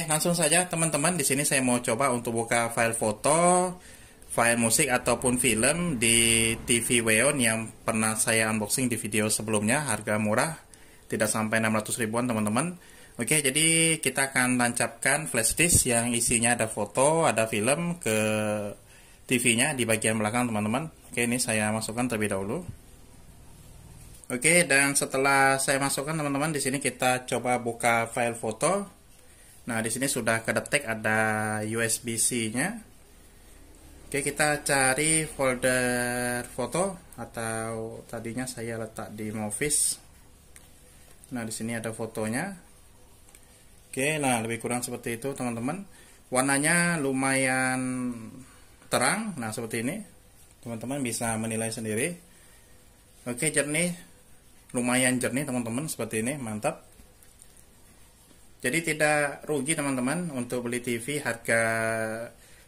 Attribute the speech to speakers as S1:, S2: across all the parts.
S1: Oke, langsung saja teman-teman. Di sini saya mau coba untuk buka file foto, file musik ataupun film di TV Weon yang pernah saya unboxing di video sebelumnya. Harga murah, tidak sampai 600 ribuan teman-teman. Oke, jadi kita akan tancapkan flash disk yang isinya ada foto, ada film ke TV-nya di bagian belakang teman-teman. Oke, ini saya masukkan terlebih dahulu. Oke, dan setelah saya masukkan teman-teman, di sini kita coba buka file foto Nah, di sini sudah kedetek ada USB-C-nya. Oke, kita cari folder foto atau tadinya saya letak di Movies. Nah, di sini ada fotonya. Oke, nah lebih kurang seperti itu, teman-teman. Warnanya lumayan terang. Nah, seperti ini. Teman-teman bisa menilai sendiri. Oke, jernih. Lumayan jernih, teman-teman, seperti ini. Mantap. Jadi tidak rugi teman-teman untuk beli TV harga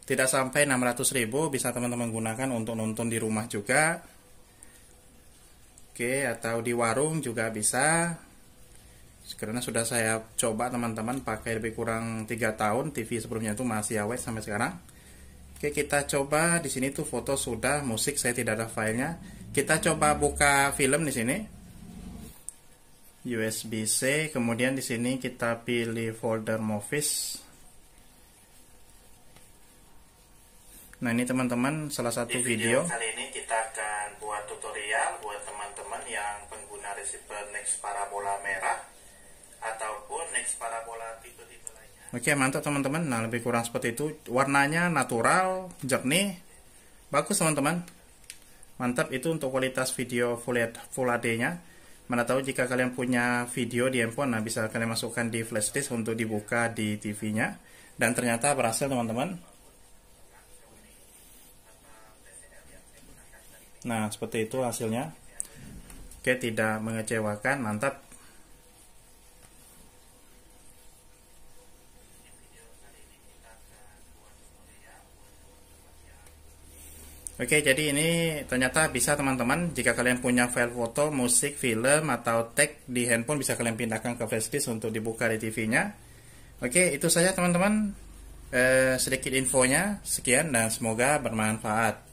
S1: tidak sampai 600 ribu bisa teman-teman gunakan untuk nonton di rumah juga. Oke, atau di warung juga bisa. Karena sudah saya coba teman-teman pakai lebih kurang 3 tahun TV sebelumnya itu masih awet sampai sekarang. Oke, kita coba di sini tuh foto sudah, musik saya tidak ada filenya. Kita coba buka film di sini. USB C kemudian di sini kita pilih folder Movies Nah ini teman-teman salah satu di video, video kali ini kita akan buat tutorial buat teman-teman yang pengguna receiver Next Parabola merah ataupun Next Parabola tipe-tipe lainnya. Oke mantap teman-teman. Nah lebih kurang seperti itu warnanya natural jernih bagus teman-teman. Mantap itu untuk kualitas video full HD-nya. Mana tahu jika kalian punya video di handphone, nah bisa kalian masukkan di flash disk untuk dibuka di TV-nya. Dan ternyata berhasil teman-teman. Nah, seperti itu hasilnya. Oke, tidak mengecewakan, mantap. Oke, jadi ini ternyata bisa teman-teman, jika kalian punya file foto, musik, film, atau tag di handphone, bisa kalian pindahkan ke flash untuk dibuka di TV-nya. Oke, itu saja teman-teman, eh, sedikit infonya, sekian dan semoga bermanfaat.